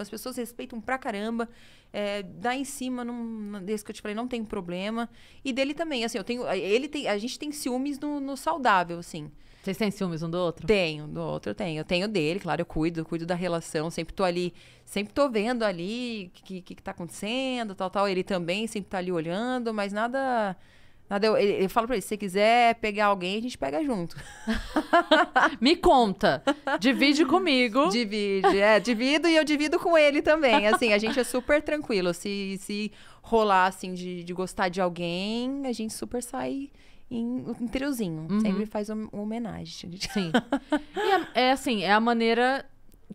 Tipo, as pessoas respeitam pra caramba. É, dá em cima, não, desse que eu te falei, não tem problema. E dele também, assim, eu tenho. Ele tem, a gente tem ciúmes no, no saudável, assim. Vocês têm ciúmes um do outro? Tenho, do outro eu tenho. Eu tenho dele, claro, eu cuido, eu cuido da relação, sempre tô ali, sempre tô vendo ali o que, que, que tá acontecendo, tal, tal. Ele também sempre tá ali olhando, mas nada eu, eu, falo pra ele, se você quiser pegar alguém, a gente pega junto. Me conta. Divide comigo. Divide, é, divido e eu divido com ele também. Assim, a gente é super tranquilo. Se, se rolar, assim, de, de gostar de alguém, a gente super sai em, em triozinho. Uhum. Sempre faz uma homenagem. Sim. e é, é assim, é a maneira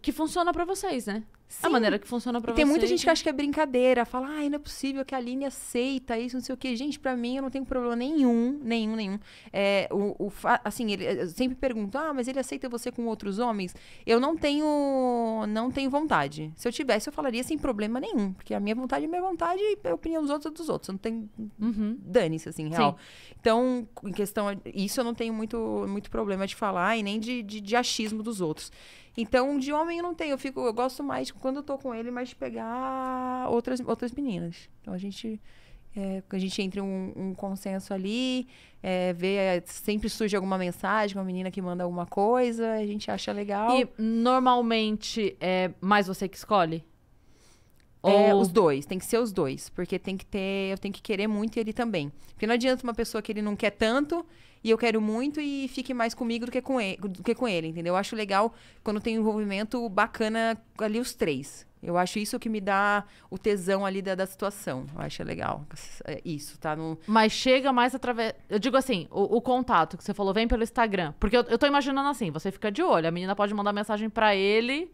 que funciona para vocês, né? Sim. A maneira que funciona pra e você. Tem muita gente que né? acha que é brincadeira, fala, ai, não é possível que a Aline aceita isso, não sei o quê. Gente, pra mim eu não tenho problema nenhum, nenhum, nenhum. É, o, o assim, ele, eu sempre pergunto, ah, mas ele aceita você com outros homens? Eu não tenho, não tenho vontade. Se eu tivesse, eu falaria sem problema nenhum, porque a minha vontade é minha vontade e a opinião dos outros é dos outros. Eu não tenho, uhum. dane-se, assim, real. Sim. Então, em questão, isso eu não tenho muito, muito problema de falar e nem de, de, de achismo dos outros. Então, de homem eu não tenho. Eu, fico, eu gosto mais, quando eu tô com ele, mais de pegar outras, outras meninas. Então a gente. É, a gente entre um, um consenso ali, é, vê, é, sempre surge alguma mensagem, uma menina que manda alguma coisa, a gente acha legal. E normalmente é mais você que escolhe? É, os dois, tem que ser os dois. Porque tem que ter. Eu tenho que querer muito e ele também. Porque não adianta uma pessoa que ele não quer tanto e eu quero muito e fique mais comigo do que com ele, do que com ele entendeu? Eu acho legal quando tem um envolvimento bacana ali os três. Eu acho isso que me dá o tesão ali da, da situação. Eu acho legal isso, tá? No... Mas chega mais através. Eu digo assim, o, o, contato que você falou vem pelo Instagram. Porque eu, eu tô imaginando assim, você fica de olho, a menina pode mandar mensagem para ele.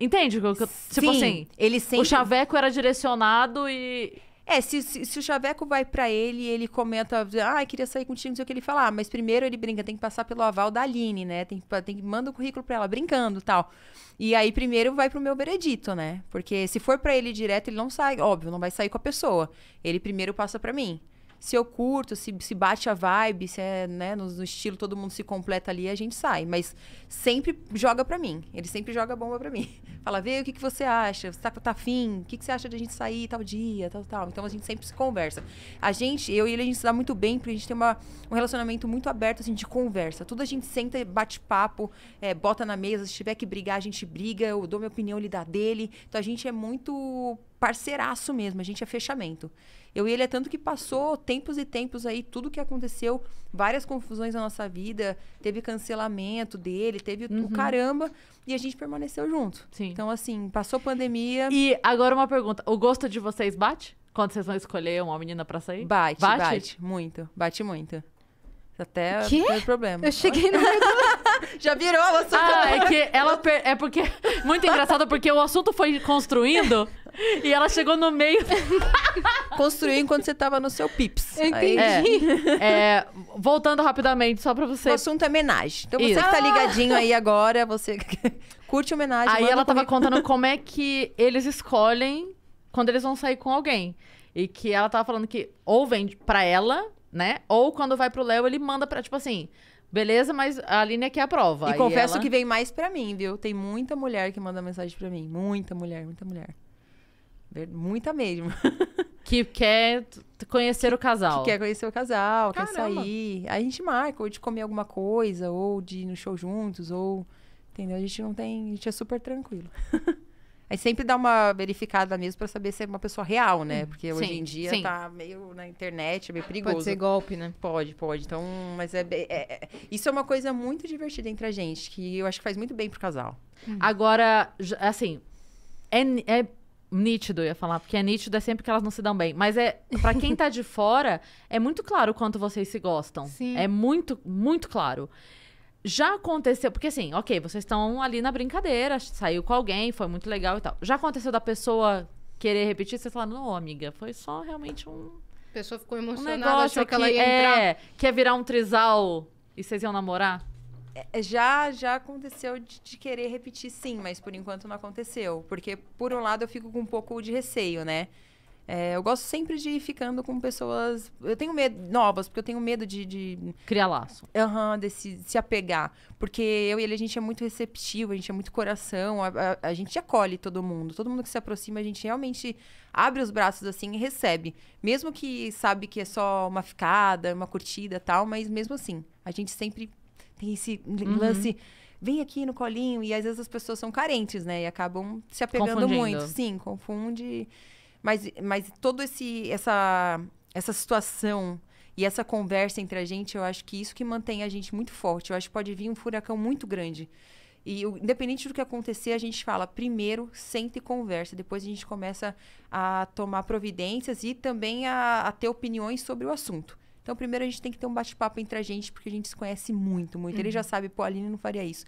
Entende? que tipo assim, ele sempre... o chaveco era direcionado e... É, se, se, se o chaveco vai para ele ele comenta, ah, queria sair contigo, não sei o que ele fala, ah, mas primeiro ele brinca, tem que passar pelo aval da Aline, né? Tem que, tem que manda o currículo pra ela, brincando tal. E aí primeiro vai pro meu veredito, né? Porque se for para ele direto, ele não sai, óbvio, não vai sair com a pessoa. Ele primeiro passa para mim se eu curto, se, se bate a vibe, se é, né, no, no estilo todo mundo se completa ali, a gente sai. Mas sempre joga pra mim. Ele sempre joga bomba pra mim. Fala, vê o que, que você acha, você tá, tá afim, o que, que você acha de a gente sair tal dia, tal, tal. Então a gente sempre se conversa. A gente, eu e ele, a gente se dá muito bem, porque a gente tem uma, um relacionamento muito aberto, assim, de conversa. Tudo a gente senta, bate papo, é, bota na mesa, se tiver que brigar, a gente briga, eu dou minha opinião, ele dá dele. Então a gente é muito parceiraço mesmo, a gente é fechamento. Eu e ele é tanto que passou tempos e tempos aí, tudo que aconteceu, várias confusões na nossa vida, teve cancelamento dele, teve uhum. o caramba, e a gente permaneceu junto. Sim. Então, assim, passou pandemia. E agora uma pergunta: o gosto de vocês bate? Quando vocês vão escolher uma menina para sair? Bate, bate, bate, muito, bate muito. Até que? problema. Eu cheguei no Já virou o assunto. Ah, é que ela. Per... É porque. Muito engraçado, porque o assunto foi construindo e ela chegou no meio. Construiu enquanto você tava no seu pips. Eu entendi. É, é, voltando rapidamente, só pra você. O assunto é homenagem. Então você que tá ligadinho aí agora, você curte homenagem. Aí ela tava contando como é que eles escolhem quando eles vão sair com alguém. E que ela tava falando que ou vende pra ela, né? Ou quando vai pro Léo, ele manda pra, tipo assim. Beleza, mas a Aline aqui é a prova. E, confesso ela... que vem mais pra mim, viu? Tem muita mulher que manda mensagem pra mim. Muita mulher, muita mulher. Muita mesmo. que quer conhecer o casal. Que quer conhecer o casal, Caramba. quer sair. a gente marca, ou de comer alguma coisa, ou de ir no show juntos, ou. Entendeu? A gente não tem. A gente é super tranquilo. Aí sempre dá uma verificada mesmo para saber se é uma pessoa real, né? Uhum. Porque sim, hoje em dia sim. tá meio na internet, é meio perigoso. Pode ser golpe, né? Pode, pode. Então, mas é, é, é, isso é uma coisa muito divertida entre a gente, que eu acho que faz muito bem pro casal. Hum. Agora, assim, é, é nítido, ia falar, porque é nítido é sempre que elas não se dão bem. Mas é, para quem tá de fora, é muito claro o quanto vocês se gostam. Sim. É muito, muito claro. Já aconteceu, porque assim, ok, vocês estão ali na brincadeira, saiu com alguém, foi muito legal e tal. Já aconteceu da pessoa querer repetir, você falar, não, amiga, foi só realmente um. A pessoa ficou emocionada, um negócio achou que, que ela ia é, entrar. É, quer virar um trisal e vocês iam namorar? É, é, já já aconteceu de, de, querer repetir sim, mas por enquanto não aconteceu. Porque, por um lado, eu fico com um pouco de receio, né? É, eu gosto sempre de ir ficando com pessoas. Eu tenho medo. novas, porque eu tenho medo de. de... Criar laço. Aham, uhum, de se, se apegar. Porque eu e ele, a gente é muito receptivo, a gente é muito coração, a, a, a gente acolhe todo mundo. Todo mundo que se aproxima, a gente realmente abre os braços assim e recebe. Mesmo que sabe que é só uma ficada, uma curtida tal, mas mesmo assim, a gente sempre tem esse uhum. lance vem aqui no colinho. E às vezes as pessoas são carentes, né? E acabam se apegando muito. Sim, confunde. Mas, mas toda essa, essa situação e essa conversa entre a gente, eu acho que isso que mantém a gente muito forte. Eu acho que pode vir um furacão muito grande. E independente do que acontecer, a gente fala primeiro, senta e conversa. Depois a gente começa a tomar providências e também a, a ter opiniões sobre o assunto. Então, primeiro a gente tem que ter um bate-papo entre a gente, porque a gente se conhece muito, muito. Uhum. Ele já sabe, pô, a Aline não faria isso.